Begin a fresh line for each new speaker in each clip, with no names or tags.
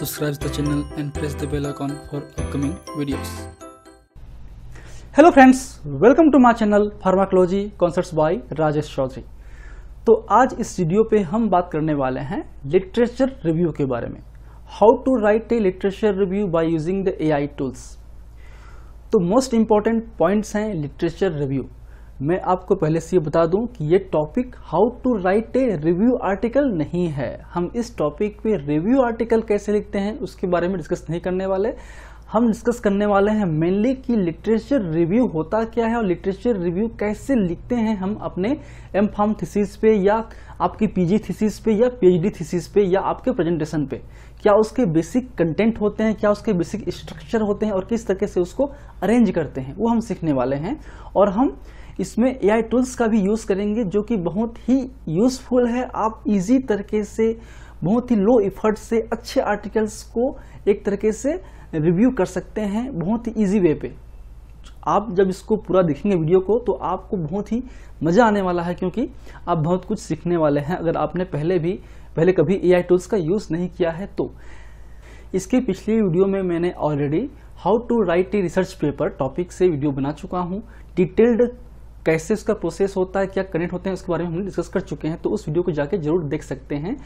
subscribe the channel and press the bell icon for upcoming videos. Hello friends welcome to my channel pharmacology concerts by Rajesh Chaudhary तो आज इस video पे हम बात करने वाले हैं लिटरेचर रिव्यू के बारे में how to write a literature review by using the AI tools तो मोस्ट इंपॉर्टेंट पॉइंट्स हैं लिटरेचर रिव्यू मैं आपको पहले से ये बता दूं कि ये topic how to write a review article नहीं है हम इस टॉपिक पे रिव्यू आर्टिकल कैसे लिखते हैं उसके बारे में डिस्कस नहीं करने वाले हम डिस्कस करने वाले हैं मेनली कि लिटरेचर रिव्यू होता क्या है और लिटरेचर रिव्यू कैसे लिखते हैं हम अपने एम फार्म थीसिस पे या आपकी पीजी थीसिस पे या पीएचडी थीसिस पे या आपके प्रेजेंटेशन पे क्या उसके बेसिक कंटेंट होते हैं क्या उसके बेसिक स्ट्रक्चर होते हैं और किस तरीके से उसको अरेंज करते हैं वो हम सीखने वाले हैं और हम इसमें एआई टूल्स का भी यूज़ करेंगे जो कि बहुत ही यूज़फुल है आप इजी तरीके से बहुत ही लो इफर्ट से अच्छे आर्टिकल्स को एक तरीके से रिव्यू कर सकते हैं बहुत ही ईजी वे पे आप जब इसको पूरा देखेंगे वीडियो को तो आपको बहुत ही मज़ा आने वाला है क्योंकि आप बहुत कुछ सीखने वाले हैं अगर आपने पहले भी पहले कभी ए टूल्स का यूज़ नहीं किया है तो इसके पिछले वीडियो में मैंने already how to write a research paper topic से वीडियो बना चुका हूँ डिटेल्ड कैसे उसका प्रोसेस होता है क्या कनेक्ट होते हैं उसके बारे में हमने डिस्कस कर चुके हैं तो उस वीडियो को जाके जरूर देख सकते हैं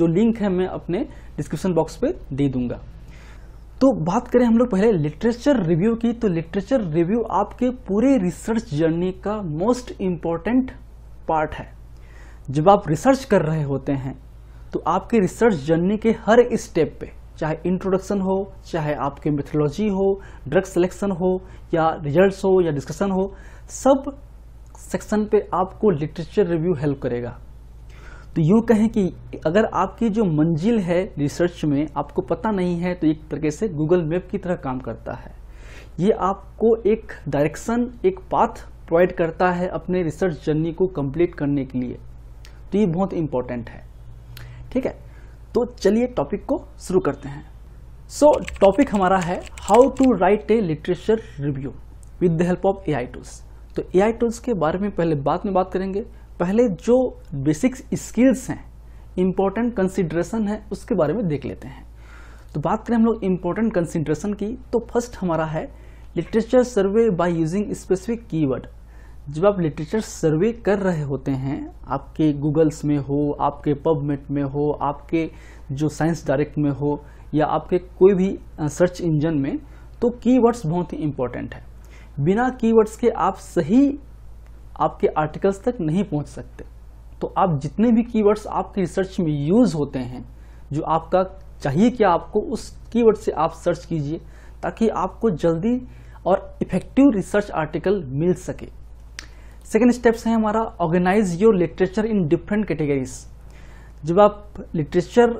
जो लिंक है मैं अपने डिस्क्रिप्शन बॉक्स पे दे दूंगा तो बात करें हम लोग पहले लिटरेचर रिव्यू की तो लिटरेचर रिव्यू आपके पूरे रिसर्च जर्नी का मोस्ट इम्पॉर्टेंट पार्ट है जब आप रिसर्च कर रहे होते हैं तो आपके रिसर्च जर्नी के हर स्टेप पे चाहे इंट्रोडक्शन हो चाहे आपके मेथोलॉजी हो ड्रग सिलेक्शन हो या रिजल्ट्स हो या डिस्कशन हो सब सेक्शन पे आपको लिटरेचर रिव्यू हेल्प करेगा तो यूँ कहें कि अगर आपकी जो मंजिल है रिसर्च में आपको पता नहीं है तो एक तरीके से गूगल मैप की तरह काम करता है ये आपको एक डायरेक्शन एक पाथ प्रोवाइड करता है अपने रिसर्च जर्नी को कंप्लीट करने के लिए तो ये बहुत इम्पोर्टेंट है ठीक है तो चलिए टॉपिक को शुरू करते हैं सो so, टॉपिक हमारा है how to write a literature review with the help of A I tools तो ए टूल्स के बारे में पहले बाद में बात करेंगे पहले जो बेसिक स्किल्स हैं इम्पोर्टेंट कंसिड्रेशन है उसके बारे में देख लेते हैं तो बात करें हम लोग इम्पोर्टेंट कंसिड्रेशन की तो फर्स्ट हमारा है literature survey by using specific keyword जब आप लिटरेचर सर्वे कर रहे होते हैं आपके गूगल्स में हो आपके पबमेट में हो आपके जो साइंस डायरेक्ट में हो या आपके कोई भी सर्च इंजन में तो कीवर्ड्स बहुत ही इम्पोर्टेंट है बिना कीवर्ड्स के आप सही आपके आर्टिकल्स तक नहीं पहुंच सकते तो आप जितने भी कीवर्ड्स आपके रिसर्च में यूज़ होते हैं जो आपका चाहिए कि आपको उस कीवर्ड से आप सर्च कीजिए ताकि आपको जल्दी और इफ़ेक्टिव रिसर्च आर्टिकल मिल सके सेकेंड स्टेप्स है हमारा organise your literature in different categories जब आप लिटरेचर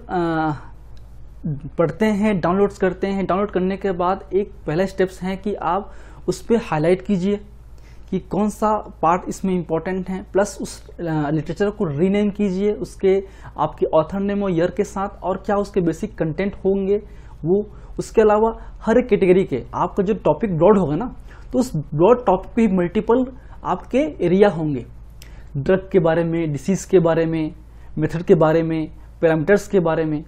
पढ़ते हैं डाउनलोड्स करते हैं डाउनलोड करने के बाद एक पहला स्टेप्स हैं कि आप उस पर हाईलाइट कीजिए कि कौन सा पार्ट इसमें इम्पॉर्टेंट है प्लस उस लिटरेचर को रीनेम कीजिए उसके आपके ऑथर नेम और ईयर के साथ और क्या उसके बेसिक कंटेंट होंगे वो उसके अलावा हर एक कैटेगरी के आपका जो टॉपिक ब्रॉड होगा ना तो उस ब्रॉड टॉपिक पे मल्टीपल आपके एरिया होंगे ड्रग के बारे में डिसीज़ के बारे में मेथड के बारे में पैरामीटर्स के बारे में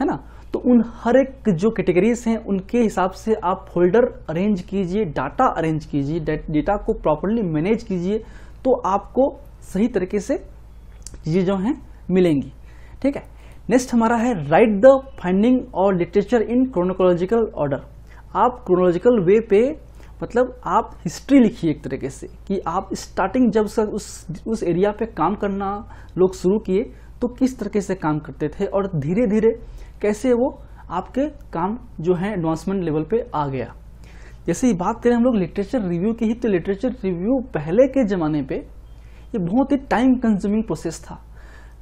है ना तो उन हर एक जो कैटेगरीज हैं उनके हिसाब से आप फोल्डर अरेंज कीजिए डाटा अरेंज कीजिए डेटा को प्रॉपरली मैनेज कीजिए तो आपको सही तरीके से चीज़ें जो हैं मिलेंगी ठीक है नेक्स्ट हमारा है राइट द फाइंडिंग और लिटरेचर इन क्रोनोकोलॉजिकल ऑर्डर आप क्रोनोलॉजिकल वे पे मतलब आप हिस्ट्री लिखिए एक तरीके से कि आप स्टार्टिंग जब से उस उस एरिया पे काम करना लोग शुरू किए तो किस तरीके से काम करते थे और धीरे धीरे कैसे वो आपके काम जो है एडवांसमेंट लेवल पे आ गया जैसे ये बात करें हम लोग लिटरेचर रिव्यू की ही तो लिटरेचर रिव्यू पहले के ज़माने पे ये बहुत ही टाइम कंज्यूमिंग प्रोसेस था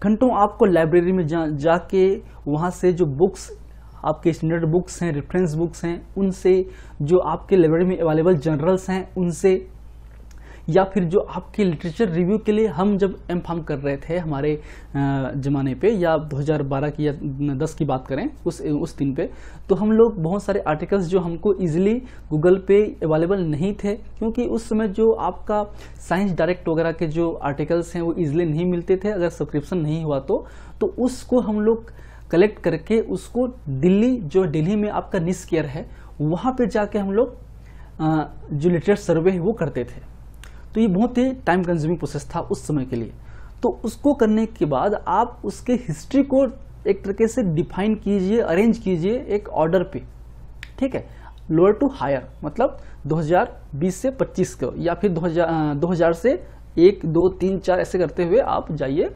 घंटों आपको लाइब्रेरी में जा जाके वहाँ से जो बुक्स आपके स्टैंडर्ड बुक्स हैं रेफरेंस बुक्स हैं उनसे जो आपके लाइब्रेरी में अवेलेबल जर्नल्स हैं उनसे या फिर जो आपके लिटरेचर रिव्यू के लिए हम जब एम फार्म कर रहे थे हमारे ज़माने पे या 2012 की या 10 की बात करें उस उस दिन पे तो हम लोग बहुत सारे आर्टिकल्स जो हमको इजीली गूगल पे अवेलेबल नहीं थे क्योंकि उस समय जो आपका साइंस डायरेक्ट वगैरह के जो आर्टिकल्स हैं वो ईजिली नहीं मिलते थे अगर सब्सक्रिप्शन नहीं हुआ तो, तो उसको हम लोग कलेक्ट करके उसको दिल्ली जो दिल्ली में आपका निस्केयर है वहाँ पर जाके हम लोग जो लिटरेचर सर्वे है वो करते थे तो ये बहुत ही टाइम कंज्यूमिंग प्रोसेस था उस समय के लिए तो उसको करने के बाद आप उसके हिस्ट्री को एक तरीके से डिफाइन कीजिए अरेंज कीजिए एक ऑर्डर पे ठीक है लोअर टू हायर मतलब 2020 से 25 को या फिर 2000 2000 से एक दो तीन चार ऐसे करते हुए आप जाइए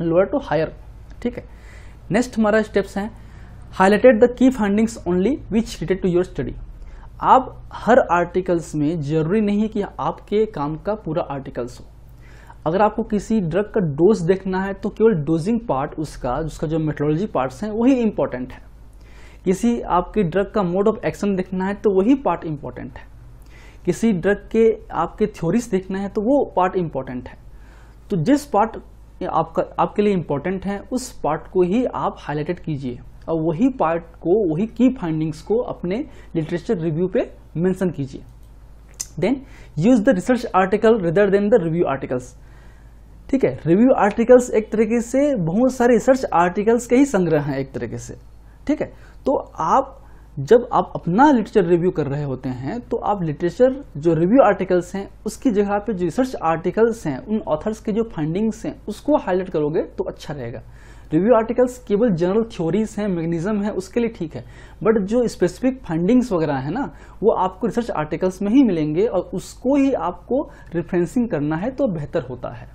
लोअर टू हायर ठीक है नेक्स्ट हमारा स्टेप्स हैं highlighted the key findings only which related to your study आप हर आर्टिकल्स में जरूरी नहीं है कि आपके काम का पूरा आर्टिकल्स हो अगर आपको किसी ड्रग का डोज देखना है तो केवल डोजिंग पार्ट उसका उसका जो मेट्रोलॉजी पार्ट्स हैं वही इम्पॉर्टेंट है किसी आपके ड्रग का मोड ऑफ एक्शन देखना है तो वही पार्ट इम्पॉर्टेंट है किसी ड्रग के आपके थ्योरीज देखना है तो वो पार्ट इम्पॉर्टेंट है तो जिस पार्ट आपका आपके लिए इम्पॉर्टेंट है उस पार्ट को ही आप हाईलाइटेड कीजिए और वही पार्ट को वही की फाइंडिंग्स को अपने लिटरेचर रिव्यू पे मेंशन कीजिए then use the research article rather than the review articles ठीक है रिव्यू आर्टिकल्स एक तरीके से बहुत सारे रिसर्च आर्टिकल्स के ही संग्रह हैं एक तरीके से ठीक है तो आप जब आप अपना लिटरेचर रिव्यू कर रहे होते हैं तो आप लिटरेचर जो रिव्यू आर्टिकल्स हैं उसकी जगह पे जो रिसर्च आर्टिकल्स हैं उन ऑथर्स के जो फाइंडिंग्स हैं उसको हाईलाइट करोगे तो अच्छा रहेगा रिव्यू आर्टिकल्स केवल जनरल थ्योरीज हैं मैगनिज्म है उसके लिए ठीक है बट जो स्पेसिफिक फंडिंग्स वगैरह है ना वो आपको रिसर्च आर्टिकल्स में ही मिलेंगे और उसको ही आपको रेफरेंसिंग करना है तो बेहतर होता है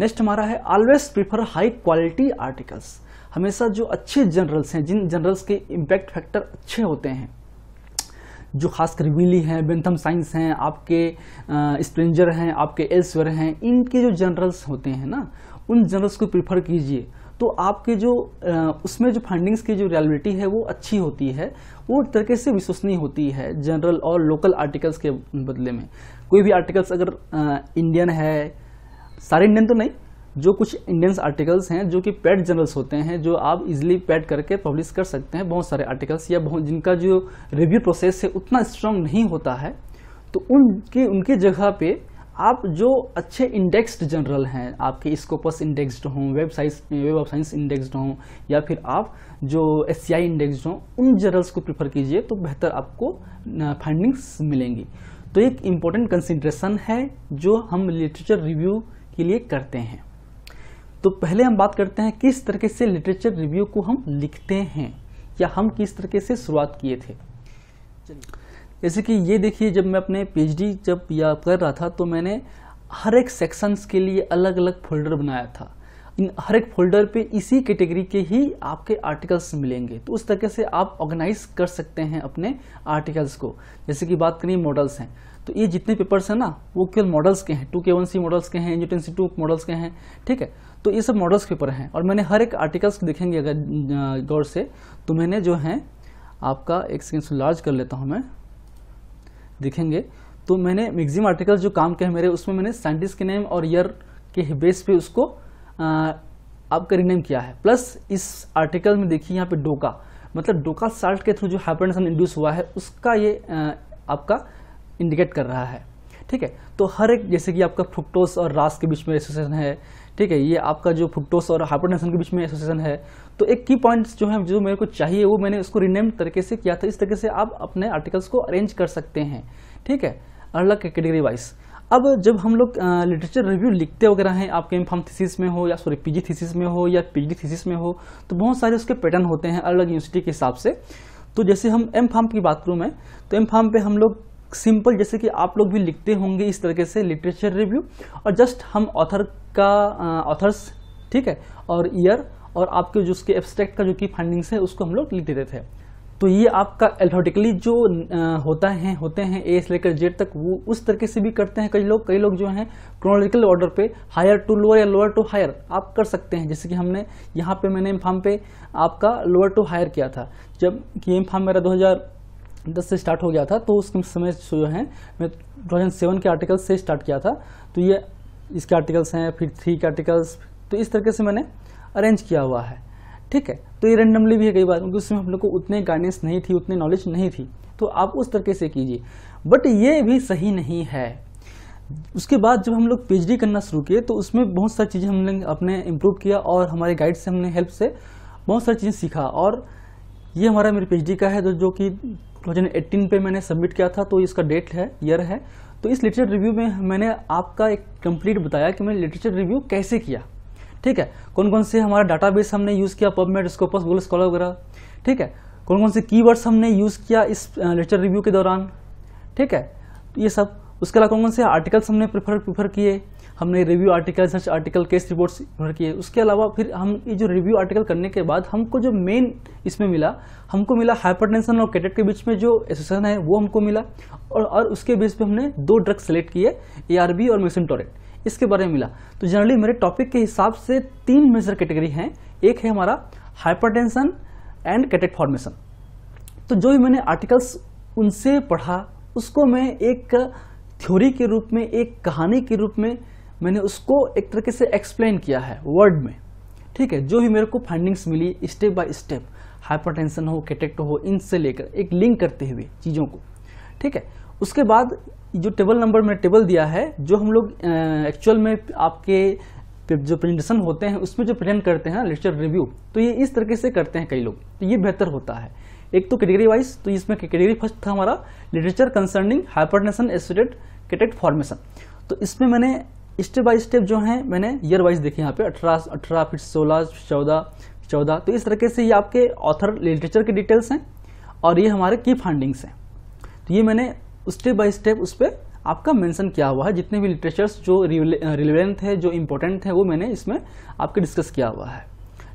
नेक्स्ट हमारा है always prefer high quality articles हमेशा जो अच्छे जनरल्स हैं जिन जनरल्स के इम्पैक्ट फैक्टर अच्छे होते हैं जो खासकर विली हैं बेंथम साइंस हैं आपके स्प्रेंजर हैं आपके एल्सवेयर हैं इनके जो जनरल्स होते हैं ना उन जनरल्स को प्रीफर कीजिए तो आपके जो उसमें जो फंडिंग्स की जो रियलिटी है वो अच्छी होती है वो तरीके से विश्वसनीय होती है जनरल और लोकल आर्टिकल्स के बदले में कोई भी आर्टिकल्स अगर इंडियन है सारे इंडियन तो नहीं जो कुछ इंडियंस आर्टिकल्स हैं जो कि पेड जर्नल्स होते हैं जो आप इजिली पेड करके पब्लिश कर सकते हैं बहुत सारे आर्टिकल्स या बहुत जिनका जो रिव्यू प्रोसेस है उतना स्ट्रांग नहीं होता है तो उनके उनके जगह पे आप जो अच्छे इंडेक्स्ड जनरल हैं आपके स्कोपस इंडेक्स्ड हों website web of science indexed हों या फिर आप जो एस सी आई इंडेक्स्ड हों उन जनरल्स को प्रीफर कीजिए तो बेहतर आपको फाइंडिंग्स मिलेंगी तो एक इम्पोर्टेंट कंसिड्रेशन है जो हम लिटरेचर रिव्यू के लिए करते हैं तो पहले हम बात करते हैं किस तरीके से लिटरेचर रिव्यू को हम लिखते हैं या हम किस तरीके से शुरुआत किए थे जैसे कि ये देखिए जब मैं अपने पीएचडी जब या कर रहा था तो मैंने हर एक सेक्शंस के लिए अलग अलग फोल्डर बनाया था इन हर एक फोल्डर पे इसी कैटेगरी के ही आपके आर्टिकल्स मिलेंगे तो उस तरीके से आप ऑर्गेनाइज कर सकते हैं अपने आर्टिकल्स को जैसे कि बात करें मॉडल्स हैं तो ये जितने पेपर्स हैं ना वो केवल मॉडल्स के हैं टू के वन सी मॉडल्स के हैं यूटेन टू मॉडल्स के हैं ठीक है तो ये सब मॉडल्स पेपर हैं और मैंने हर एक आर्टिकल्स देखेंगे अगर गौर से तो मैंने जो है आपका एक सेकेंड लार्ज कर लेता हूँ मैं देखेंगे तो मैंने मैगजीम आर्टिकल जो काम के हैं मेरे उसमें मैंने साइंटिस्ट के नेम और ईयर के बेस पे उसको आपका रिनेम किया है प्लस इस आर्टिकल में देखिए यहाँ पे डोका मतलब डोका साल्ट के थ्रू जो हाइपरटेंशन इंड्यूस हुआ है उसका ये आपका इंडिकेट कर रहा है ठीक है तो हर एक जैसे कि आपका फ्रुक्टोस और रास के बीच में एसोसिएशन है ठीक है ये आपका जो फ्रुक्टोस और हाइपरटेंशन के बीच में एसोसिएशन है तो एक की पॉइंट जो है जो मेरे को चाहिए वो मैंने उसको रिनेम तरीके से किया था इस तरीके से आप अपने आर्टिकल्स को अरेंज कर सकते हैं ठीक है अलग कैटेगरी वाइज अब जब हम लोग लिटरेचर रिव्यू लिखते वगैरह हैं आपके एम फार्म थीसिस में हो या सॉरी पीजी थीसिस में हो या पीजी थीसिस में हो तो बहुत सारे उसके पैटर्न होते हैं अलग यूनिवर्सिटी के हिसाब से तो जैसे हम एम फार्म की बात करूँ मैं तो एम फार्म पे हम लोग सिंपल जैसे कि आप लोग भी लिखते होंगे इस तरीके से लिटरेचर रिव्यू और जस्ट हम ऑथर का ऑथर्स ठीक है और ईयर और आपके जो उसके एब्स्ट्रैक्ट का जो की फाइंडिंग्स है उसको हम लोग लिख देते थे तो ये आपका एल्फोटिकली जो होता है होते हैं ए से लेकर जेड तक वो उस तरीके से भी करते हैं कई लोग कई लोग जो हैं क्रोनोलॉजिकल ऑर्डर पे हायर टू लोअर या लोअर टू हायर आप कर सकते हैं जैसे कि हमने यहाँ पे मैंने एम फार्म पे आपका लोअर टू हायर किया था जब कि एम फार्म मेरा 2010 से स्टार्ट हो गया था तो उस समय जो है मैं टू के आर्टिकल से स्टार्ट किया था तो ये इसके आर्टिकल्स हैं फिर थ्री के आर्टिकल्स तो इस तरीके से मैंने अरेंज किया हुआ है ठीक है तो ये रेंडमली भी है कई बार क्योंकि उसमें हम लोग को उतने गाइडेंस नहीं थी उतने नॉलेज नहीं थी तो आप उस तरीके से कीजिए बट ये भी सही नहीं है उसके बाद जब हम लोग पी करना शुरू किए तो उसमें बहुत सारी चीज़ें हमने अपने इम्प्रूव किया और हमारे गाइड से हमने हेल्प से बहुत सारी चीज़ें सीखा और ये हमारा मेरे पी का है जो जो कि टू पे मैंने सबमिट किया था तो इसका डेट है ईयर है तो इस लिटरेचर रिव्यू में मैंने आपका एक कंप्लीट बताया कि मैंने लिटरेचर रिव्यू कैसे किया ठीक है कौन कौन से हमारा डाटाबेस हमने यूज़ किया पबमेड स्कोपस गूगल स्कॉलर वगैरह ठीक है कौन कौन से कीवर्ड्स हमने यूज़ किया इस लेटर रिव्यू के दौरान ठीक है ये सब उसके अलावा कौन कौन से आर्टिकल्स हमने प्रेफर प्रेफर किए हमने review article search article case reports prefer किए उसके अलावा फिर हम ये जो रिव्यू आर्टिकल करने के बाद हमको जो मेन इसमें मिला हमको मिला हाइपरटेंशन और कैटेट के बीच में जो एसोसिएशन है वो हमको मिला और, और उसके बेस पे हमने दो ड्रग्स सेलेक्ट किए ए और मेसिन टोरेट इसके बारे में मिला तो जनरली मेरे टॉपिक के हिसाब से तीन मेजर कैटेगरी हैं एक है हमारा हाइपरटेंशन एंड कैटेट फॉर्मेशन तो जो भी मैंने आर्टिकल्स उनसे पढ़ा उसको मैं एक थ्योरी के रूप में एक कहानी के रूप में मैंने उसको एक तरीके से एक्सप्लेन किया है वर्ड में ठीक है जो भी मेरे को फाइंडिंग्स मिली स्टेप बाय स्टेप हाइपरटेंशन हो कैटेक्ट हो इनसे लेकर एक लिंक करते हुए चीज़ों को ठीक है उसके बाद जो टेबल नंबर में टेबल दिया है जो हम लोग एक्चुअल में आपके जो प्रेजेंटेशन होते हैं उसमें जो प्रेजेंट करते हैं लिटरेचर रिव्यू तो ये इस तरीके से करते हैं कई लोग तो ये बेहतर होता है एक तो कैटेगरी वाइज तो इसमें कैटेगरी फर्स्ट था हमारा literature concerning hypertension associated cataract formation तो इसमें मैंने स्टेप बाय स्टेप जो है मैंने ईयर वाइज देखे यहाँ पे अठारह अठारह फिर सोलह चौदह चौदह तो इस तरीके से ये आपके ऑथर लिटरेचर के डिटेल्स हैं और ये हमारे की फंडिंग्स हैं तो ये मैंने स्टेप बाय स्टेप उस पर आपका मेंशन किया हुआ है जितने भी लिटरेचर्स जो रिलेवेंट है जो इंपॉर्टेंट है वो मैंने इसमें आपके डिस्कस किया हुआ है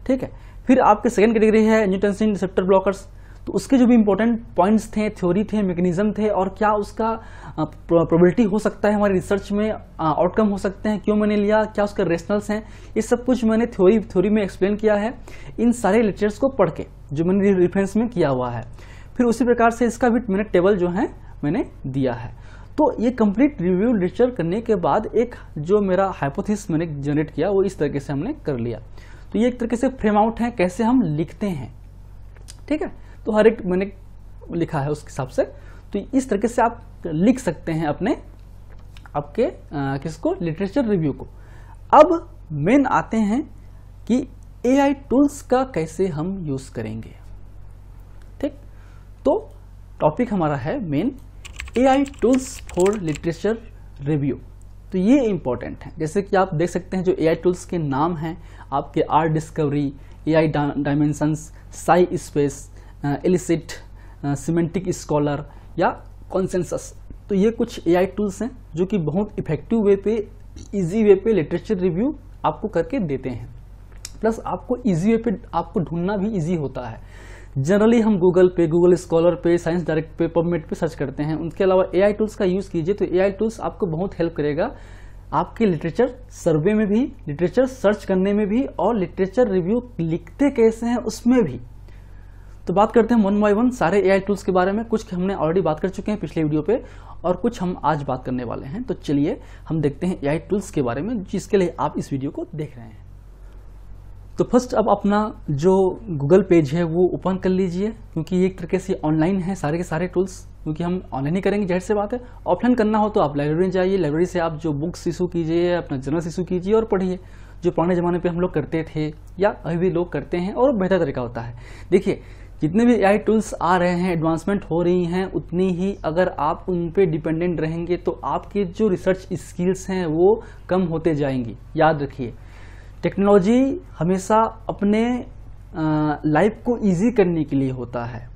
ठीक है फिर आपके सेकेंड कैटेगरी है न्यूटनसिन रिसेप्टर ब्लॉकर्स तो उसके जो भी इंपॉर्टेंट पॉइंट्स थे थ्योरी थे मेकेनिज्म थे और क्या उसका प्रोबेबिलिटी हो सकता है हमारी रिसर्च में आउटकम हो सकते हैं क्यों मैंने लिया क्या उसके रेशनल्स हैं ये सब कुछ मैंने थ्योरी थ्योरी में एक्सप्लेन किया है इन सारे लेक्चर्स को पढ़ के जो मैंने रिफरेंस में किया हुआ है फिर उसी प्रकार से इसका भी मैंने टेबल जो है मैंने दिया है तो ये कंप्लीट रिव्यू लिटरेचर करने के बाद एक जो मेरा हाइपोथिस मैंने जनरेट किया वो इस तरीके से हमने कर लिया तो ये एक तरीके से फ्रेम आउट है कैसे हम लिखते हैं ठीक है तो हर एक मैंने लिखा है उसके हिसाब से तो इस तरीके से आप लिख सकते हैं अपने आपके किसको लिटरेचर रिव्यू को अब मेन आते हैं कि ए टूल्स का कैसे हम यूज़ करेंगे ठीक तो टॉपिक हमारा है main A I tools for literature review तो ये इम्पॉर्टेंट है जैसे कि आप देख सकते हैं जो ए आई टूल्स के नाम हैं आपके R Discovery A I Dimensions SciSpace Elicit Semantic Scholar या कॉन्सेंसस तो ये कुछ ए आई टूल्स हैं जो कि बहुत इफेक्टिव वे पे ईजी वे पे लिटरेचर रिव्यू आपको करके देते हैं प्लस आपको ईजी वे पे आपको ढूंढना भी ईजी होता है जनरली हम गूगल पे गूगल स्कॉलर पे साइंस डायरेक्ट पे पबमेट पे सर्च करते हैं उनके अलावा ए टूल्स का यूज़ कीजिए तो ए टूल्स आपको बहुत हेल्प करेगा आपके लिटरेचर सर्वे में भी लिटरेचर सर्च करने में भी और लिटरेचर रिव्यू लिखते कैसे हैं उसमें भी तो बात करते हैं वन बाई वन सारे ए टूल्स के बारे में कुछ हमने ऑलरेडी बात कर चुके हैं पिछले वीडियो पे और कुछ हम आज बात करने वाले हैं तो चलिए हम देखते हैं ए टूल्स के बारे में जिसके लिए आप इस वीडियो को देख रहे हैं तो फर्स्ट अब अपना जो गूगल पेज है वो ओपन कर लीजिए क्योंकि एक तरीके से ऑनलाइन है सारे के सारे टूल्स क्योंकि हम ऑनलाइन ही करेंगे जहर से बात है ऑफलाइन करना हो तो आप लाइब्रेरी में जाइए लाइब्रेरी से आप जो बुक्स इशू कीजिए अपना जर्नल्स इशू कीजिए और पढ़िए जो पुराने ज़माने पे हम लोग करते थे या अभी भी लोग करते हैं और बेहतर तरीका होता है देखिए जितने भी ए टूल्स आ रहे हैं एडवांसमेंट हो रही हैं उतनी ही अगर आप उन पर डिपेंडेंट रहेंगे तो आपके जो रिसर्च स्किल्स हैं वो कम होते जाएंगी याद रखिए टेक्नोलॉजी हमेशा अपने लाइफ को इजी करने के लिए होता है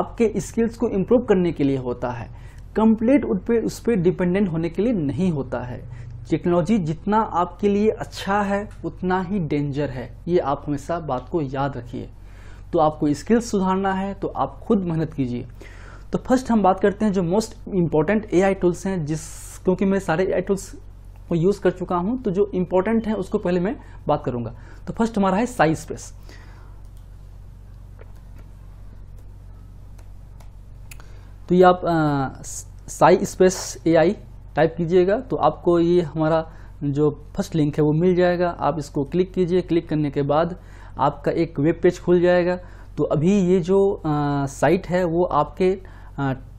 आपके स्किल्स को इम्प्रूव करने के लिए होता है कंप्लीट उस पर उस पर डिपेंडेंट होने के लिए नहीं होता है टेक्नोलॉजी जितना आपके लिए अच्छा है उतना ही डेंजर है ये आप हमेशा बात को याद रखिए तो आपको स्किल्स सुधारना है तो आप खुद मेहनत कीजिए तो फर्स्ट हम बात करते हैं जो मोस्ट इम्पॉर्टेंट ए टूल्स हैं जिस क्योंकि मैं सारे ए टूल्स मैं यूज़ कर चुका हूँ तो जो इम्पोर्टेंट है उसको पहले मैं बात करूँगा तो फर्स्ट हमारा है साइज स्पेस तो ये आप साई स्पेस एआई टाइप कीजिएगा तो आपको ये हमारा जो फर्स्ट लिंक है वो मिल जाएगा आप इसको क्लिक कीजिए क्लिक करने के बाद आपका एक वेब पेज खुल जाएगा तो अभी ये जो साइट है वो आपके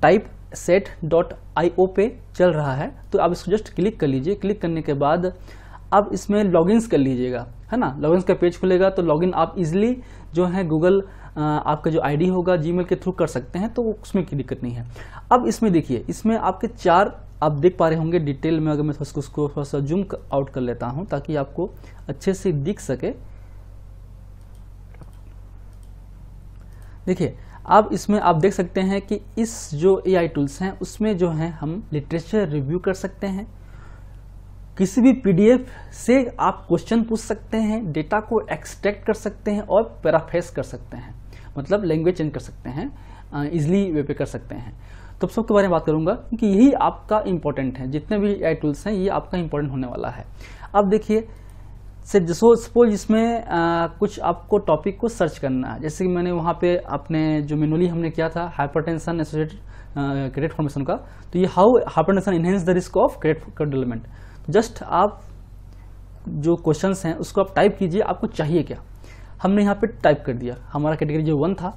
Typeset dot I O पे चल रहा है तो आप इसको जस्ट क्लिक कर लीजिए क्लिक करने के बाद आप इसमें लॉगिन्स कर लीजिएगा है ना लॉगिन्स का पेज खुलेगा तो लॉगिन आप इजिली जो है गूगल आपका जो आईडी होगा जीमेल के थ्रू कर सकते हैं तो उसमें कोई दिक्कत नहीं है अब इसमें देखिए इसमें आपके चार आप देख पा रहे होंगे डिटेल में अगर मैं थोड़ा उसको थोड़ा सा जूम आउट कर लेता हूँ ताकि आपको अच्छे से दिख सके देखिए अब इसमें आप देख सकते हैं कि इस जो ए टूल्स हैं उसमें जो है हम लिटरेचर रिव्यू कर सकते हैं किसी भी पीडीएफ से आप क्वेश्चन पूछ सकते हैं डेटा को एक्सट्रैक्ट कर सकते हैं और पैराफेस कर सकते हैं मतलब लैंग्वेज चेंज कर सकते हैं इजली वे पे कर सकते हैं तो सबके बारे में बात करूंगा क्योंकि यही आपका इंपॉर्टेंट है जितने भी ए टूल्स हैं ये आपका इंपॉर्टेंट होने वाला है अब देखिए से जिसो सपोज इसमें आ, कुछ आपको टॉपिक को सर्च करना है जैसे कि मैंने वहाँ पे अपने जो मेनुअली हमने किया था हाइपरटेंशन एसोसिएटेड क्रेडिट फॉर्मेशन का तो ये how hypertension enhance the risk of cataract development just आप जो क्वेश्चन हैं उसको आप टाइप कीजिए आपको चाहिए क्या हमने यहाँ पे टाइप कर दिया हमारा कैटेगरी जो वन था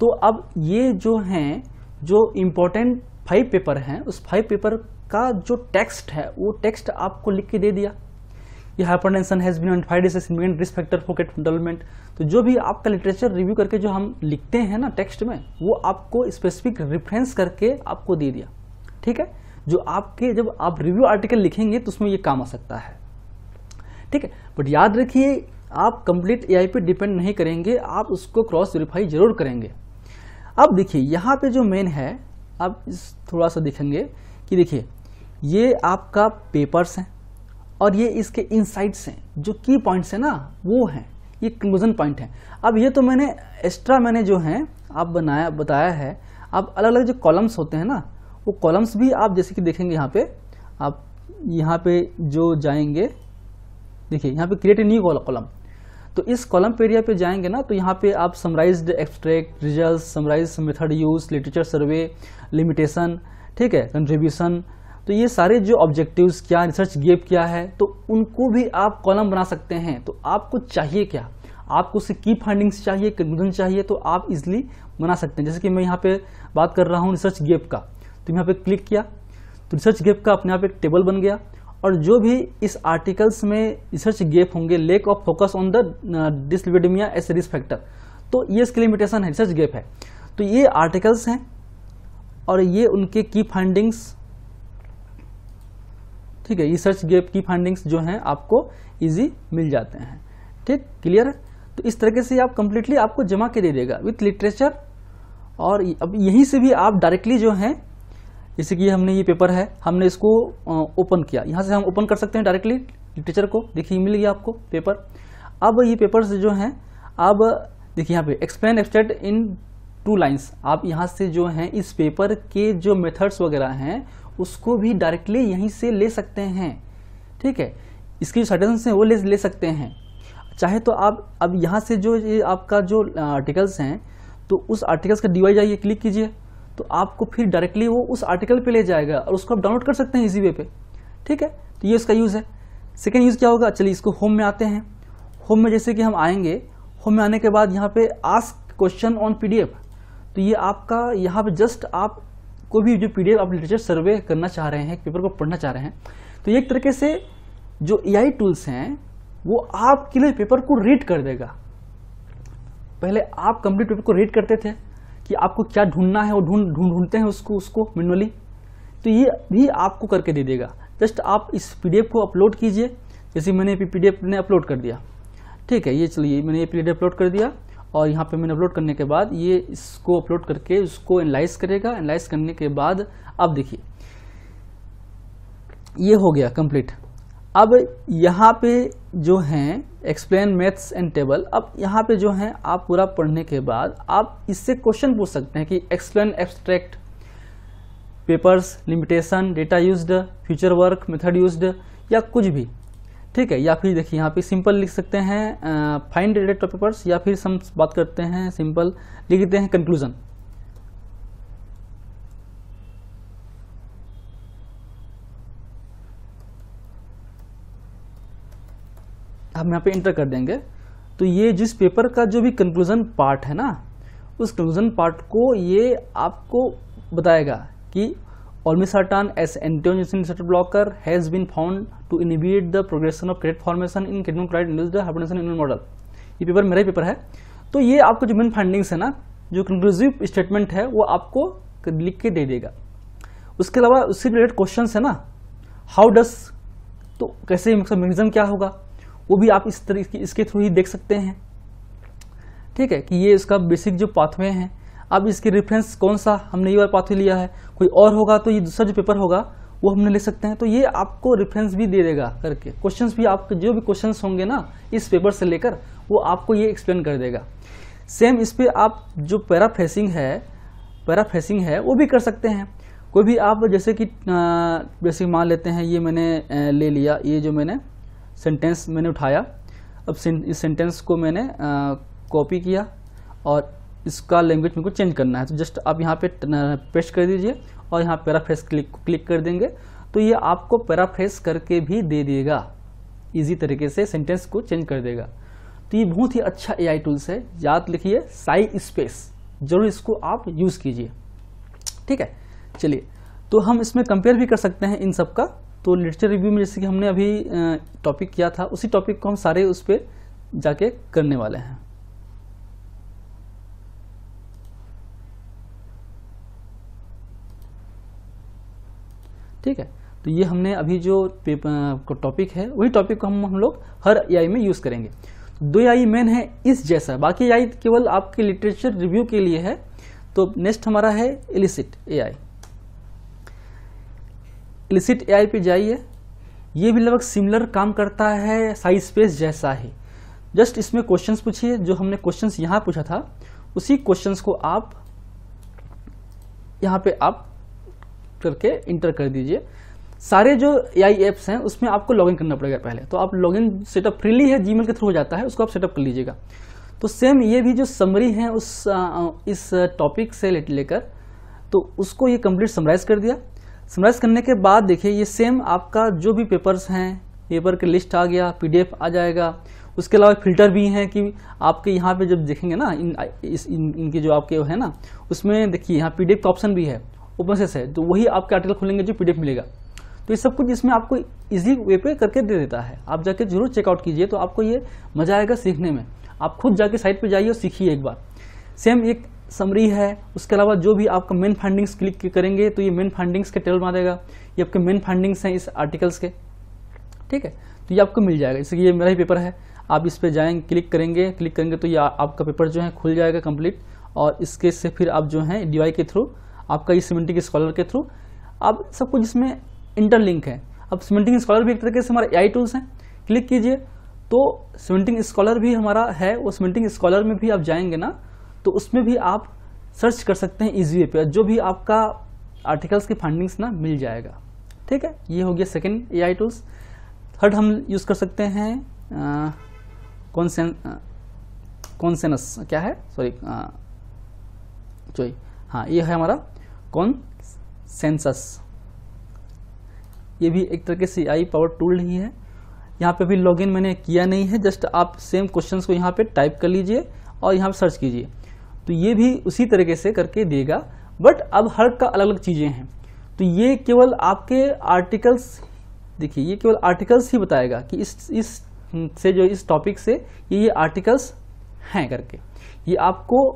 तो अब ये जो हैं जो इम्पोर्टेंट फाइव पेपर हैं उस फाइव पेपर का जो टेक्स्ट है वो टेक्स्ट आपको लिख के दे दिया ये hypertension has been identified as a significant risk factor for केट डेवलपमेंट तो जो भी आपका लिटरेचर रिव्यू करके जो हम लिखते हैं ना टेक्स्ट में वो आपको स्पेसिफिक रेफरेंस करके आपको दे दिया ठीक है जो आपके जब आप रिव्यू आर्टिकल लिखेंगे तो उसमें ये काम आ सकता है ठीक है बट याद रखिए आप कंप्लीट ए पे डिपेंड नहीं करेंगे आप उसको क्रॉस वेरीफाई जरूर करेंगे अब देखिए यहाँ पे जो मेन है आप इस थोड़ा सा देखेंगे कि देखिए ये आपका पेपर्स हैं और ये इसके इनसाइट्स हैं जो की पॉइंट्स हैं ना वो हैं ये क्लोजन पॉइंट है अब ये तो मैंने एक्स्ट्रा मैंने जो हैं आप बनाया बताया है आप अलग अलग जो कॉलम्स होते हैं ना वो कॉलम्स भी आप जैसे कि देखेंगे यहाँ पे आप यहाँ पे जो जाएंगे देखिए यहाँ पे क्रिएट ए न्यू कॉलम तो इस कॉलम पे एरिया पे जाएंगे ना तो यहाँ पे आप summarise extract result summarise method use literature survey limitation ठीक है कंट्रीब्यूशन तो ये सारे जो ऑब्जेक्टिव्स क्या रिसर्च गेप क्या है तो उनको भी आप कॉलम बना सकते हैं तो आपको चाहिए क्या आपको उससे की फाइंडिंग्स चाहिए कंक्लूजन चाहिए तो आप इजिली बना सकते हैं जैसे कि मैं यहाँ पे बात कर रहा हूँ रिसर्च गेप का तो यहाँ पे क्लिक किया तो रिसर्च गेप का अपने आप एक टेबल बन गया और जो भी इस आर्टिकल्स में रिसर्च गेप होंगे lack of focus on the dysmia as risk factor तो ये इसके लिमिटेशन है रिसर्च गेप है तो ये आर्टिकल्स हैं और ये उनके की फाइंडिंग्स ठीक है रिसर्च गैप की फाइंडिंग्स जो हैं आपको इजी मिल जाते हैं ठीक क्लियर है तो इस तरीके से आप कंप्लीटली आपको जमा के दे देगा विथ लिटरेचर और अब यहीं से भी आप डायरेक्टली जो हैं जैसे कि हमने ये पेपर है हमने इसको ओपन किया यहाँ से हम ओपन कर सकते हैं डायरेक्टली लिटरेचर को देखिए मिल गया आपको पेपर अब ये पेपर जो हैं अब देखिए यहाँ पे explain abstract in two lines आप यहाँ से जो हैं इस पेपर के जो मेथड्स वगैरह हैं उसको भी डायरेक्टली यहीं से ले सकते हैं ठीक है इसकी जो सर्टेंस हैं वो ले ले सकते हैं चाहे तो आप अब यहाँ से जो ये आपका जो आर्टिकल्स हैं तो उस आर्टिकल्स का डिवाइस आइए क्लिक कीजिए तो आपको फिर डायरेक्टली वो उस आर्टिकल पे ले जाएगा और उसको आप डाउनलोड कर सकते हैं इसी वे पे ठीक है तो ये इसका यूज़ है सेकेंड यूज़ क्या होगा चलिए इसको होम में आते हैं होम में जैसे कि हम आएंगे होम में आने के बाद यहाँ पे आस्क क्वेश्चन ऑन पीडीएफ तो ये आपका यहाँ पे जस्ट आप को भी जो पी आप लिटरेचर सर्वे करना चाह रहे हैं पेपर को पढ़ना चाह रहे हैं तो एक तरीके से जो ए टूल्स हैं वो आपके लिए पेपर को रीड कर देगा पहले आप कंप्लीट पेपर को रीड करते थे कि आपको क्या ढूंढना है वो ढूंढ ढूंढ ढूंढते हैं उसको उसको मैनुअली तो ये भी आपको करके दे देगा जस्ट आप इस पीडीएफ को अपलोड कीजिए जैसे मैंने पीडीएफ ने अपलोड कर दिया ठीक है ये चलिए मैंने ये पीडीएफ अपलोड कर दिया और यहाँ पे मैंने अपलोड करने के बाद ये इसको अपलोड करके उसको एनालाइज करेगा एनालाइज करने के बाद अब देखिए ये हो गया कंप्लीट अब यहाँ पे जो हैं एक्सप्लेन मैथ्स एंड टेबल अब यहाँ पे जो हैं आप पूरा पढ़ने के बाद आप इससे क्वेश्चन पूछ सकते हैं कि explain abstract papers limitation data used future work method used या कुछ भी ठीक है या फिर देखिए यहाँ पे सिंपल लिख सकते हैं फाइन रिलेटेड टॉपिक या फिर हम बात करते हैं सिंपल लिख देते हैं कंक्लूजन हम यहाँ पे इंटर कर देंगे तो ये जिस पेपर का जो भी कंक्लूजन पार्ट है ना उस कंक्लूजन पार्ट को ये आपको बताएगा कि Olmesartan as angiogenesis receptor blocker has been found to inhibit the progression of cadet formation in cadmium chloride induced hypertension immune model ये पेपर मेरा ही पेपर है तो ये आपको जो मेन फाइंडिंग्स है ना जो कंक्लूसिव स्टेटमेंट है वो आपको लिख के दे देगा उसके अलावा उससे रिलेटेड क्वेश्चन है ना हाउ डस तो कैसे मैकेनिज्म क्या होगा वो भी आप इस तरीके इसके थ्रू ही देख सकते हैं ठीक है कि ये इसका बेसिक जो पाथवे हैं अब इसकी रेफरेंस कौन सा हमने ये वाला पाथवे लिया है कोई और होगा तो ये दूसरा जो पेपर होगा वो हमने ले सकते हैं तो ये आपको रेफरेंस भी दे देगा करके क्वेश्चंस भी आपके जो भी क्वेश्चंस होंगे ना इस पेपर से लेकर वो आपको ये एक्सप्लेन कर देगा सेम इस पर आप जो पैराफ्रेसिंग है पैराफ्रेसिंग है वो भी कर सकते हैं कोई भी आप जैसे कि जैसे मान लेते हैं ये मैंने ले लिया ये जो मैंने सेंटेंस मैंने उठाया अब इस सेंटेंस को मैंने कॉपी किया और इसका लैंग्वेज मेरे को चेंज करना है तो जस्ट आप यहाँ पे पेस्ट कर दीजिए और यहाँ पैराफ्रेस क्लिक क्लिक कर देंगे तो ये आपको पैराफ्रेस करके भी दे देगा इजी तरीके से सेंटेंस को चेंज कर देगा तो ये बहुत ही अच्छा एआई टूल्स है याद लिखिए साई स्पेस जरूर इसको आप यूज़ कीजिए ठीक है चलिए तो हम इसमें कंपेयर भी कर सकते हैं इन सब का तो लिटरेचर रिव्यू में जैसे कि हमने अभी टॉपिक किया था उसी टॉपिक को हम सारे उस पर जाके करने वाले हैं ठीक है तो ये हमने अभी जो टॉपिक है वही टॉपिक को हम हम लोग हर ए में यूज़ करेंगे दो आई मेन है इस जैसा बाकी आई केवल आपके लिटरेचर रिव्यू के लिए है तो नेक्स्ट हमारा है इलिसिट एआई इलिसिट एआई पे जाइए ये भी लगभग सिमिलर काम करता है साइज स्पेस जैसा ही जस्ट इसमें क्वेश्चंस पूछिए जो हमने क्वेश्चंस यहाँ पूछा था उसी क्वेश्चंस को आप यहाँ पे आप करके इंटर कर दीजिए सारे जो ए आई एप्स हैं उसमें आपको लॉगिन करना पड़ेगा पहले तो आप लॉगिन सेटअप फ्रीली है जीमेल के थ्रू हो जाता है उसको आप सेटअप कर लीजिएगा तो सेम ये भी जो समरी है उस इस टॉपिक से लेट लेकर तो उसको ये कंप्लीट समराइज कर दिया समराइज करने के बाद देखिए ये सेम आपका जो भी पेपर्स हैं पेपर के लिस्ट आ गया पीडीएफ आ जाएगा उसके अलावा फिल्टर भी हैं कि आपके यहाँ पे जब देखेंगे ना इन इस इन, इनके जो आपके है ना उसमें देखिए यहाँ पीडीएफ का ऑप्शन भी है ओपन सेस है तो वही आपके आर्टिकल खोलेंगे जो पीडीएफ मिलेगा तो ये सब कुछ इसमें आपको इजी वे पे करके दे देता है आप जाके जरूर चेकआउट कीजिए तो आपको ये मजा आएगा सीखने में आप खुद जाके साइट पे जाइए और सीखिए एक बार सेम एक समरी है उसके अलावा जो भी आपका मेन फंडिंग्स क्लिक करेंगे तो ये मेन फंडिंग्स के टेबल मारेगा ये आपके मेन फंडिंग्स हैं इस आर्टिकल्स के ठीक है तो ये आपको मिल जाएगा जैसे कि ये मेरा ही पेपर है आप इस पर जाएंगे क्लिक करेंगे क्लिक करेंगे तो ये आपका पेपर जो है खुल जाएगा कंप्लीट और इसके से फिर आप जो है डीवाई के थ्रू आपका ये सीमेंटिक स्कॉलर के थ्रू अब सब कुछ इसमें इंटरलिंक है अब सीमेंटिंग स्कॉलर भी एक तरीके से हमारा ए टूल्स हैं क्लिक कीजिए तो सीमेंटिंग स्कॉलर भी हमारा है वो सीमेंटिंग स्कॉलर में भी आप जाएंगे ना तो उसमें भी आप सर्च कर सकते हैं ईजी वे पर जो भी आपका आर्टिकल्स की फाइंडिंग्स ना मिल जाएगा ठीक है ये हो गया सेकेंड ए टूल्स थर्ड हम यूज़ कर सकते हैं कॉन्सेन कॉन्सेनस क्या है सॉरी चोई हाँ ये है हमारा कौन सेंसस ये भी एक तरह से आई पावर टूल ही है यहाँ पे भी लॉगिन मैंने किया नहीं है जस्ट आप सेम क्वेश्चंस को यहाँ पे टाइप कर लीजिए और यहाँ पे सर्च कीजिए तो ये भी उसी तरीके से करके देगा बट अब हर का अलग अलग चीज़ें हैं तो ये केवल आपके आर्टिकल्स देखिए ये केवल आर्टिकल्स ही बताएगा कि इस इस से जो इस टॉपिक से ये ये आर्टिकल्स हैं करके ये आपको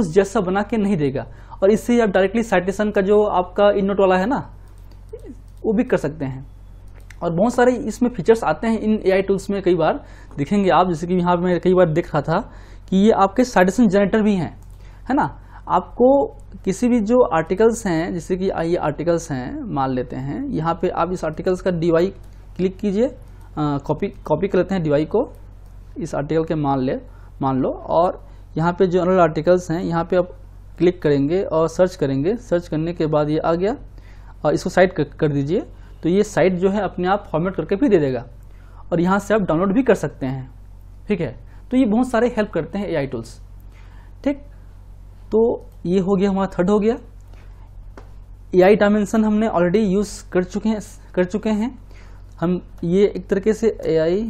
उस जैसा बना के नहीं देगा और इससे आप डायरेक्टली साइटेशन का जो आपका इन नोट वाला है ना वो भी कर सकते हैं और बहुत सारे इसमें फीचर्स आते हैं इन एआई टूल्स में कई बार देखेंगे आप जैसे कि यहाँ मैं कई बार देख रहा था कि ये आपके साइटेशन जनरेटर भी हैं है ना आपको किसी भी जो आर्टिकल्स हैं जैसे कि ये आर्टिकल्स हैं मान लेते हैं यहाँ पर आप इस आर्टिकल्स का डी क्लिक कीजिए कॉपी कॉपी कर लेते हैं डीवाई को इस आर्टिकल के मान ले मान लो और यहाँ पे अनल आर्टिकल्स हैं यहाँ पे आप क्लिक करेंगे और सर्च करेंगे सर्च करने के बाद ये आ गया और इसको साइट कर, कर दीजिए तो ये साइट जो है अपने आप फॉर्मेट करके भी दे देगा और यहाँ से आप डाउनलोड भी कर सकते हैं ठीक है तो ये बहुत सारे हेल्प करते हैं ए टूल्स ठीक तो ये हो गया हमारा थर्ड हो गया ए आई डायमेंसन हमने ऑलरेडी यूज़ कर चुके हैं कर चुके हैं हम ये एक तरीके से ए आई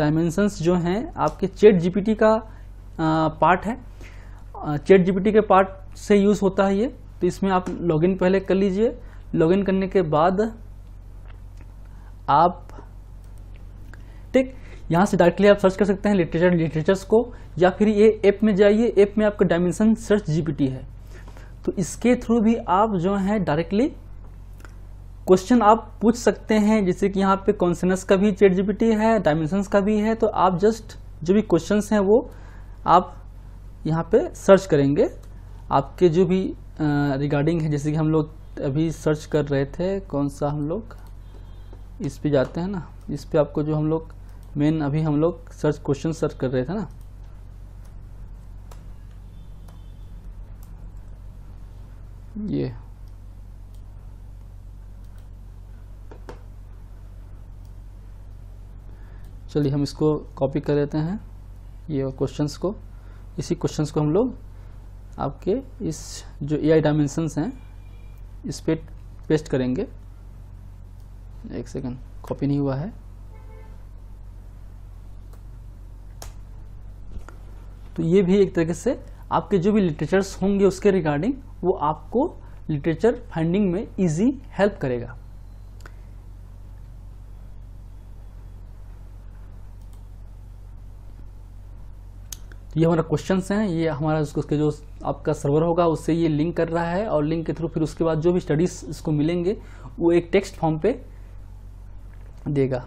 डायमेंसन्स जो हैं आपके चेट जीपीटी का आ, पार्ट है चेट जीपीटी के पार्ट से यूज़ होता है ये तो इसमें आप लॉगिन पहले कर लीजिए लॉगिन करने के बाद आप ठीक यहाँ से डायरेक्टली आप सर्च कर सकते हैं लिटरेचर लिटरेचर्स को या फिर ये ऐप में जाइए ऐप में आपका डायमेंशन सर्च जीपीटी है तो इसके थ्रू भी आप जो है डायरेक्टली क्वेश्चन आप पूछ सकते हैं जैसे कि यहाँ पे कॉन्सनस का भी चेट जीपीटी है डायमेंशन का भी है तो आप जस्ट जो भी क्वेश्चन हैं वो आप यहाँ पे सर्च करेंगे आपके जो भी रिगार्डिंग है जैसे कि हम लोग अभी सर्च कर रहे थे कौन सा हम लोग इस पे जाते हैं ना इस पे आपको जो हम लोग मेन अभी हम लोग सर्च क्वेश्चन सर्च कर रहे थे ना ये चलिए हम इसको कॉपी कर लेते हैं ये क्वेश्चंस को इसी क्वेश्चंस को हम लोग आपके इस जो ए आई डायमेंशंस हैं इस पे पेस्ट करेंगे एक सेकंड कॉपी नहीं हुआ है तो ये भी एक तरीके से आपके जो भी लिटरेचर्स होंगे उसके रिगार्डिंग वो आपको लिटरेचर फाइंडिंग में इजी हेल्प करेगा तो ये हमारा क्वेश्चन हैं ये हमारा उसके जो आपका सर्वर होगा उससे ये लिंक कर रहा है और लिंक के थ्रू फिर उसके बाद जो भी स्टडीज़ इसको मिलेंगे वो एक टेक्स्ट फॉर्म पे देगा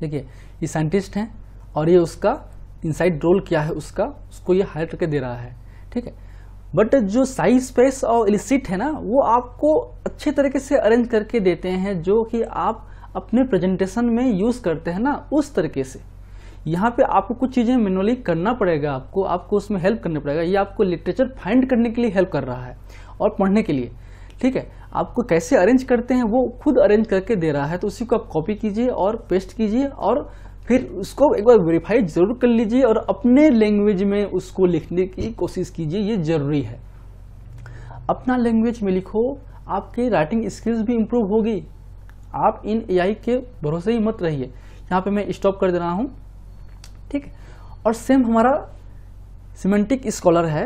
देखिए ये साइंटिस्ट हैं और ये उसका इनसाइड रोल क्या है उसका उसको ये हायर करके दे रहा है ठीक है बट जो साइज स्पेस और इलिसिट है ना वो आपको अच्छे तरीके से अरेंज करके देते हैं जो कि आप अपने प्रेजेंटेशन में यूज़ करते हैं ना उस तरीके से यहाँ पे आपको कुछ चीज़ें मेनुअली करना पड़ेगा आपको आपको उसमें हेल्प करना पड़ेगा ये आपको लिटरेचर फाइंड करने के लिए हेल्प कर रहा है और पढ़ने के लिए ठीक है आपको कैसे अरेंज करते हैं वो खुद अरेंज करके दे रहा है तो उसी को आप कॉपी कीजिए और पेस्ट कीजिए और फिर उसको एक बार वेरीफाई जरूर कर लीजिए और अपने लैंग्वेज में उसको लिखने की कोशिश कीजिए ये ज़रूरी है अपना लैंग्वेज में लिखो आपके राइटिंग स्किल्स भी इम्प्रूव होगी आप इन एआई के भरोसे ही मत रहिए यहाँ पे मैं स्टॉप कर दे रहा हूँ ठीक और सेम हमारा सिमेंटिक स्कॉलर है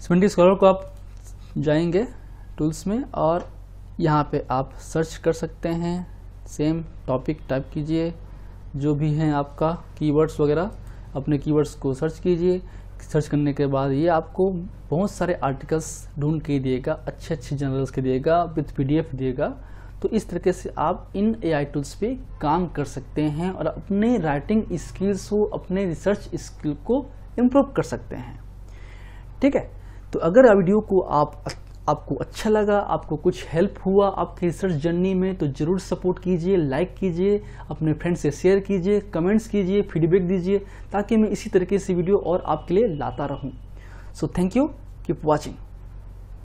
सिमेंटिक स्कॉलर को आप जाएंगे टूल्स में और यहाँ पे आप सर्च कर सकते हैं सेम टॉपिक टाइप कीजिए जो भी हैं आपका कीवर्ड्स वगैरह अपने कीवर्ड्स को सर्च कीजिए सर्च करने के बाद ये आपको बहुत सारे आर्टिकल्स ढूंढ के दिएगा अच्छे अच्छे जर्नल्स के दिएगा विथ पी दिएगा तो इस तरीके से आप इन ए टूल्स पे काम कर सकते हैं और अपने राइटिंग स्किल्स को अपने रिसर्च स्किल को इम्प्रूव कर सकते हैं ठीक है तो अगर वीडियो को आप आपको अच्छा लगा आपको कुछ हेल्प हुआ आपके रिसर्च जर्नी में तो ज़रूर सपोर्ट कीजिए लाइक कीजिए अपने फ्रेंड्स से शेयर कीजिए कमेंट्स कीजिए फीडबैक दीजिए ताकि मैं इसी तरीके से वीडियो और आपके लिए लाता रहूँ so thank you keep watching